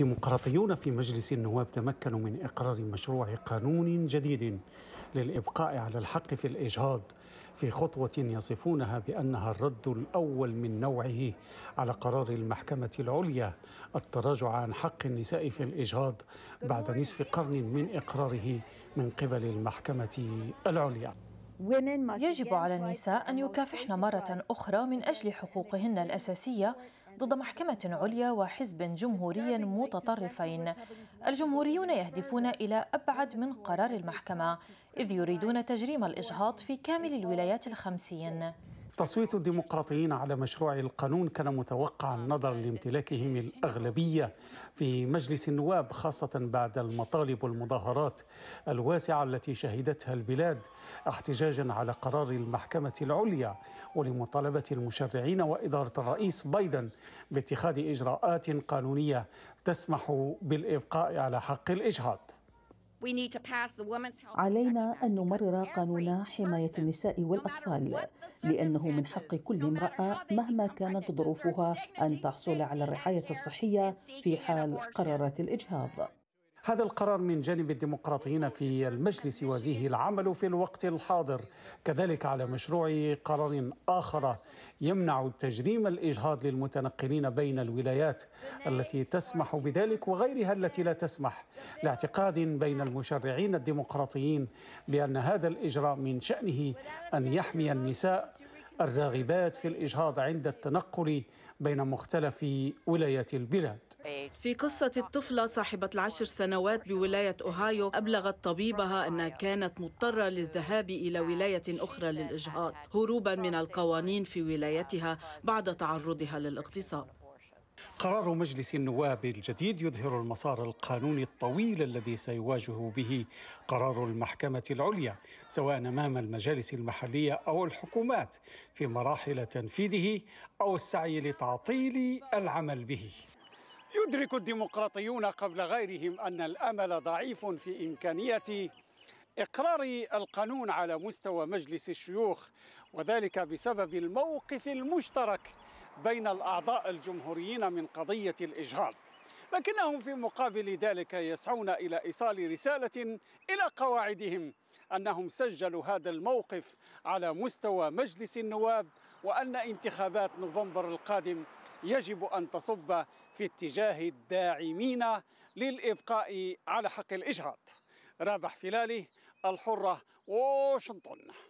الديمقراطيون في مجلس النواب تمكنوا من إقرار مشروع قانون جديد للإبقاء على الحق في الإجهاض في خطوة يصفونها بأنها الرد الأول من نوعه على قرار المحكمة العليا التراجع عن حق النساء في الإجهاض بعد نصف قرن من إقراره من قبل المحكمة العليا يجب على النساء أن يكافحن مرة أخرى من أجل حقوقهن الأساسية ضد محكمة عليا وحزب جمهوري متطرفين الجمهوريون يهدفون إلى أبعد من قرار المحكمة إذ يريدون تجريم الإجهاض في كامل الولايات الخمسين تصويت الديمقراطيين على مشروع القانون كان متوقعا نظرا لامتلاكهم الأغلبية في مجلس النواب خاصة بعد المطالب والمظاهرات الواسعة التي شهدتها البلاد احتجاجا على قرار المحكمة العليا ولمطالبة المشرعين وإدارة الرئيس بايدن باتخاذ اجراءات قانونيه تسمح بالابقاء على حق الاجهاض علينا أن نمرر قانون حماية النساء والأطفال لأنه من حق كل امرأة مهما كانت ظروفها أن تحصل على الرعاية الصحية في حال قررت الإجهاض هذا القرار من جانب الديمقراطيين في المجلس وزيه العمل في الوقت الحاضر كذلك على مشروع قرار آخر يمنع تجريم الإجهاض للمتنقلين بين الولايات التي تسمح بذلك وغيرها التي لا تسمح لاعتقاد بين المشرعين الديمقراطيين بأن هذا الإجراء من شأنه أن يحمي النساء الراغبات في الإجهاض عند التنقل بين مختلف ولايات البلاد في قصة الطفلة صاحبة العشر سنوات بولاية أوهايو أبلغت طبيبها أنها كانت مضطرة للذهاب إلى ولاية أخرى للإجهاض هروبا من القوانين في ولايتها بعد تعرضها للاغتصاب قرار مجلس النواب الجديد يظهر المسار القانوني الطويل الذي سيواجه به قرار المحكمة العليا سواء أمام المجالس المحلية أو الحكومات في مراحل تنفيذه أو السعي لتعطيل العمل به. يدرك الديمقراطيون قبل غيرهم أن الأمل ضعيف في إمكانية إقرار القانون على مستوى مجلس الشيوخ وذلك بسبب الموقف المشترك بين الأعضاء الجمهوريين من قضية الإجهاض لكنهم في مقابل ذلك يسعون إلى إيصال رسالة إلى قواعدهم أنهم سجلوا هذا الموقف على مستوى مجلس النواب وأن انتخابات نوفمبر القادم يجب أن تصب في اتجاه الداعمين للإبقاء على حق الإجهاض رابح فلالي الحرة واشنطن